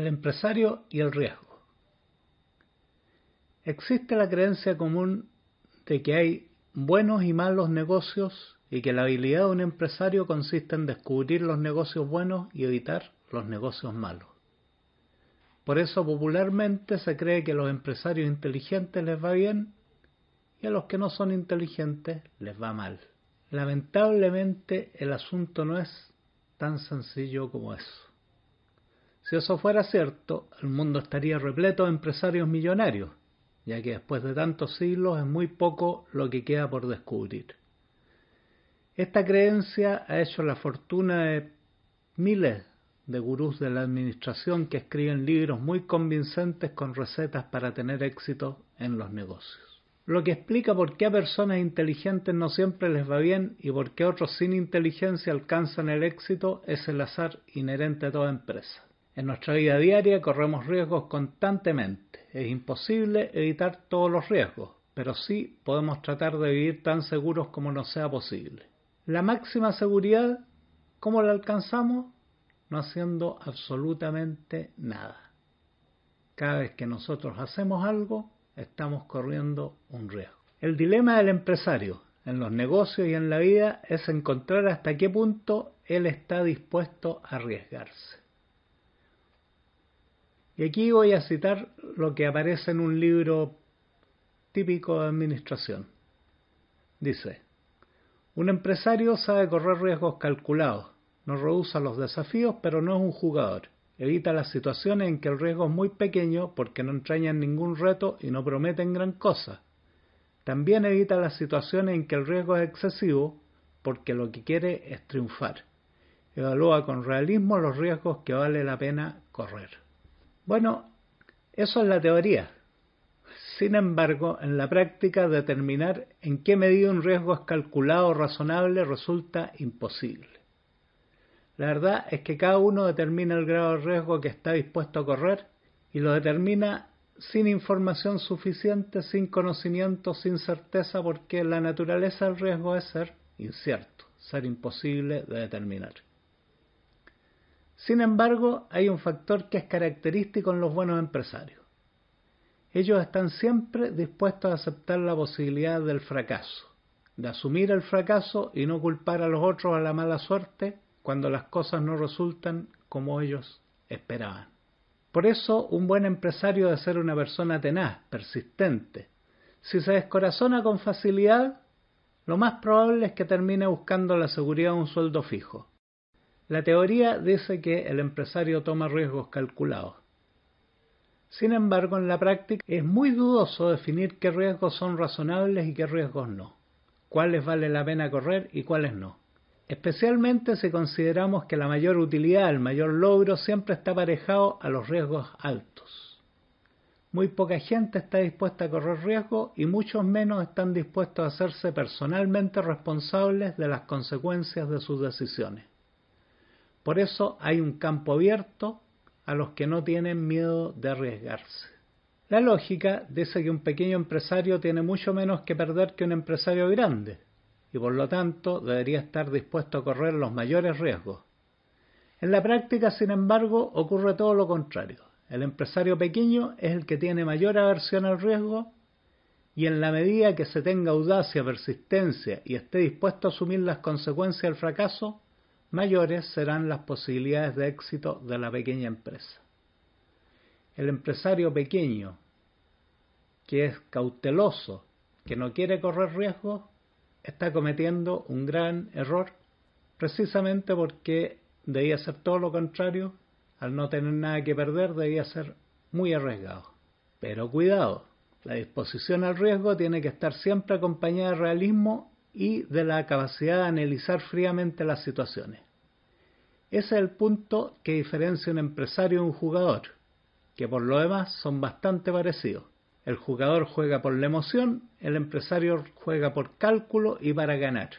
el empresario y el riesgo. Existe la creencia común de que hay buenos y malos negocios y que la habilidad de un empresario consiste en descubrir los negocios buenos y evitar los negocios malos. Por eso popularmente se cree que a los empresarios inteligentes les va bien y a los que no son inteligentes les va mal. Lamentablemente el asunto no es tan sencillo como eso. Si eso fuera cierto, el mundo estaría repleto de empresarios millonarios, ya que después de tantos siglos es muy poco lo que queda por descubrir. Esta creencia ha hecho la fortuna de miles de gurús de la administración que escriben libros muy convincentes con recetas para tener éxito en los negocios. Lo que explica por qué a personas inteligentes no siempre les va bien y por qué otros sin inteligencia alcanzan el éxito es el azar inherente a toda empresa. En nuestra vida diaria corremos riesgos constantemente. Es imposible evitar todos los riesgos, pero sí podemos tratar de vivir tan seguros como nos sea posible. La máxima seguridad, ¿cómo la alcanzamos? No haciendo absolutamente nada. Cada vez que nosotros hacemos algo, estamos corriendo un riesgo. El dilema del empresario en los negocios y en la vida es encontrar hasta qué punto él está dispuesto a arriesgarse. Y aquí voy a citar lo que aparece en un libro típico de administración. Dice, un empresario sabe correr riesgos calculados, no rehúsa los desafíos, pero no es un jugador. Evita las situaciones en que el riesgo es muy pequeño porque no entrañan ningún reto y no prometen gran cosa. También evita las situaciones en que el riesgo es excesivo porque lo que quiere es triunfar. Evalúa con realismo los riesgos que vale la pena correr. Bueno, eso es la teoría. Sin embargo, en la práctica, determinar en qué medida un riesgo es calculado o razonable resulta imposible. La verdad es que cada uno determina el grado de riesgo que está dispuesto a correr y lo determina sin información suficiente, sin conocimiento, sin certeza, porque la naturaleza del riesgo es ser incierto, ser imposible de determinar. Sin embargo, hay un factor que es característico en los buenos empresarios. Ellos están siempre dispuestos a aceptar la posibilidad del fracaso, de asumir el fracaso y no culpar a los otros a la mala suerte cuando las cosas no resultan como ellos esperaban. Por eso, un buen empresario debe ser una persona tenaz, persistente. Si se descorazona con facilidad, lo más probable es que termine buscando la seguridad de un sueldo fijo, la teoría dice que el empresario toma riesgos calculados. Sin embargo, en la práctica es muy dudoso definir qué riesgos son razonables y qué riesgos no, cuáles vale la pena correr y cuáles no, especialmente si consideramos que la mayor utilidad, el mayor logro siempre está aparejado a los riesgos altos. Muy poca gente está dispuesta a correr riesgos y muchos menos están dispuestos a hacerse personalmente responsables de las consecuencias de sus decisiones. Por eso hay un campo abierto a los que no tienen miedo de arriesgarse. La lógica dice que un pequeño empresario tiene mucho menos que perder que un empresario grande y por lo tanto debería estar dispuesto a correr los mayores riesgos. En la práctica, sin embargo, ocurre todo lo contrario. El empresario pequeño es el que tiene mayor aversión al riesgo y en la medida que se tenga audacia, persistencia y esté dispuesto a asumir las consecuencias del fracaso, mayores serán las posibilidades de éxito de la pequeña empresa. El empresario pequeño, que es cauteloso, que no quiere correr riesgos, está cometiendo un gran error precisamente porque debía ser todo lo contrario, al no tener nada que perder debía ser muy arriesgado. Pero cuidado, la disposición al riesgo tiene que estar siempre acompañada de realismo y de la capacidad de analizar fríamente las situaciones. Ese es el punto que diferencia un empresario y un jugador, que por lo demás son bastante parecidos. El jugador juega por la emoción, el empresario juega por cálculo y para ganar.